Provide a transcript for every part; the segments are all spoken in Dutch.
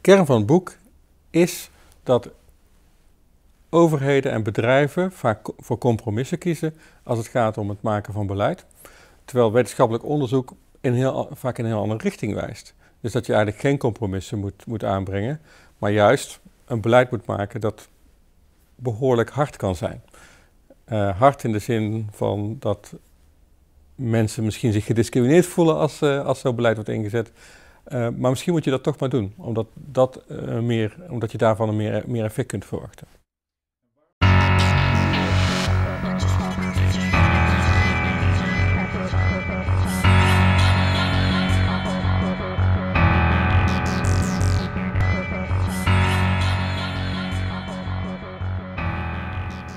kern van het boek is dat overheden en bedrijven vaak voor compromissen kiezen als het gaat om het maken van beleid. Terwijl wetenschappelijk onderzoek in heel, vaak in een heel andere richting wijst. Dus dat je eigenlijk geen compromissen moet, moet aanbrengen, maar juist een beleid moet maken dat behoorlijk hard kan zijn. Uh, hard in de zin van dat mensen misschien zich gediscrimineerd voelen als, eh, als zo'n beleid wordt ingezet, eh, maar misschien moet je dat toch maar doen, omdat, dat, eh, meer, omdat je daarvan een meer, meer effect kunt verwachten.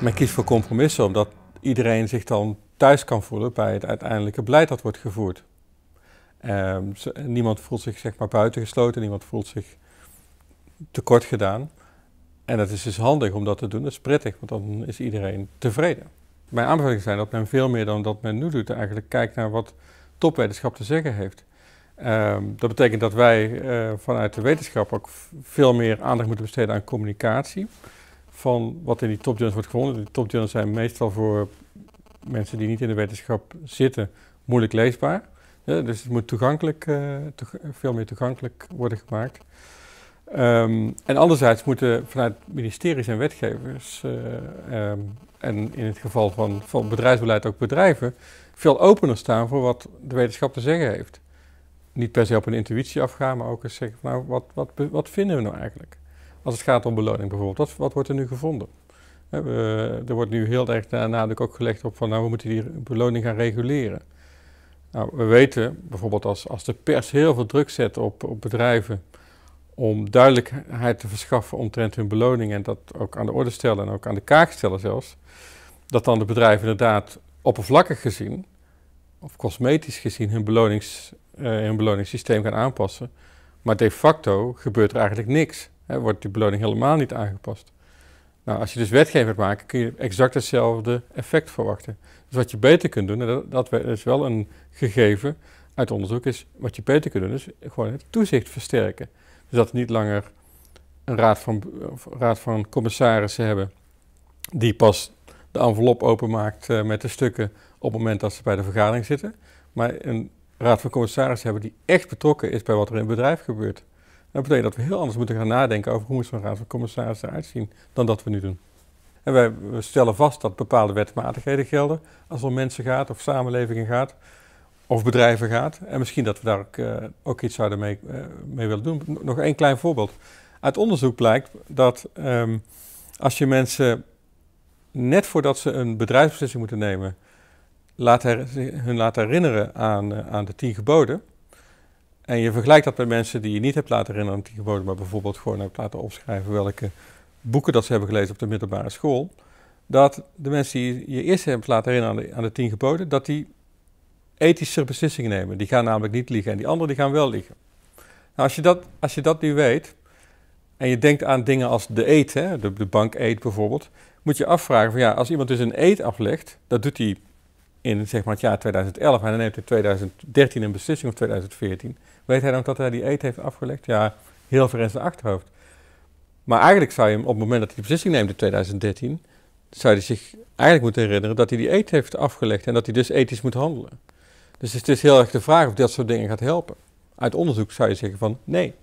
Men kiest voor compromissen omdat iedereen zich dan thuis kan voelen bij het uiteindelijke beleid dat wordt gevoerd. Ehm, niemand voelt zich zeg maar buitengesloten, niemand voelt zich tekort gedaan. En dat is dus handig om dat te doen, dat is prettig, want dan is iedereen tevreden. Mijn aanbevelingen zijn dat men veel meer dan dat men nu doet eigenlijk kijkt naar wat topwetenschap te zeggen heeft. Ehm, dat betekent dat wij eh, vanuit de wetenschap ook veel meer aandacht moeten besteden aan communicatie. Van wat in die topjournals wordt gevonden. Die topjournals zijn meestal voor mensen die niet in de wetenschap zitten moeilijk leesbaar. Ja, dus het moet toegankelijk, eh, veel meer toegankelijk worden gemaakt. Ehm, en anderzijds moeten vanuit ministeries en wetgevers, eh, ehm, en in het geval van, van bedrijfsbeleid ook bedrijven, veel opener staan voor wat de wetenschap te zeggen heeft. Niet per se op een intuïtie afgaan, maar ook eens zeggen: nou, wat, wat, wat vinden we nou eigenlijk? Als het gaat om beloning bijvoorbeeld, wat, wat wordt er nu gevonden? er wordt nu heel erg nadruk ook gelegd op van, nou, we moeten die beloning gaan reguleren. Nou, we weten bijvoorbeeld als, als de pers heel veel druk zet op, op bedrijven om duidelijkheid te verschaffen omtrent hun beloning en dat ook aan de orde stellen en ook aan de kaak stellen zelfs, dat dan de bedrijven inderdaad oppervlakkig gezien of cosmetisch gezien hun, belonings, eh, hun beloningssysteem gaan aanpassen. Maar de facto gebeurt er eigenlijk niks. Hè, wordt die beloning helemaal niet aangepast. Nou, als je dus wetgeving maakt, kun je exact hetzelfde effect verwachten. Dus wat je beter kunt doen, en dat, is wel een gegeven uit onderzoek, is wat je beter kunt doen, is gewoon het toezicht versterken. Dus dat we niet langer een raad van, raad van commissarissen hebben die pas de envelop openmaakt eh, met de stukken op het moment dat ze bij de vergadering zitten, maar een raad van commissarissen hebben die echt betrokken is bij wat er in het bedrijf gebeurt. Dat betekent dat we heel anders moeten gaan nadenken over hoe we zo'n raad van commissarissen eruit zien dan dat we nu doen. En wij stellen vast dat bepaalde wetmatigheden gelden als het om mensen gaat of samenlevingen gaat of bedrijven gaat. En misschien dat we daar ook, eh, iets zouden mee, eh, mee, willen doen. Nog één klein voorbeeld. Uit onderzoek blijkt dat ehm, als je mensen net voordat ze een bedrijfsbeslissing moeten nemen, laat hun laat herinneren aan, eh, aan de tien geboden, en je vergelijkt dat met mensen die je niet hebt laten herinneren aan tien geboden, maar bijvoorbeeld gewoon hebt laten opschrijven welke boeken dat ze hebben gelezen op de middelbare school. Dat de mensen die je eerst hebt laten herinneren aan de, aan de tien geboden, dat die ethische beslissingen nemen. Die gaan namelijk niet liegen en die anderen die gaan wel liegen. Nou, als je dat, als je dat nu weet en je denkt aan dingen als de eet, de, de bank eet bijvoorbeeld, moet je afvragen van ja, als iemand dus een eet aflegt, dat doet hij in zeg maar, het jaar 2011, en dan neemt hij 2013 een beslissing of 2014. Weet hij dan dat hij die eet heeft afgelegd? Ja, heel ver in zijn achterhoofd. Maar eigenlijk zou je hem op het moment dat hij de beslissing neemt in 2013, zou hij zich eigenlijk moeten herinneren dat hij die eet heeft afgelegd en dat hij dus ethisch moet handelen. Dus het is heel erg de vraag of dat soort dingen gaat helpen. Uit onderzoek zou je zeggen van nee.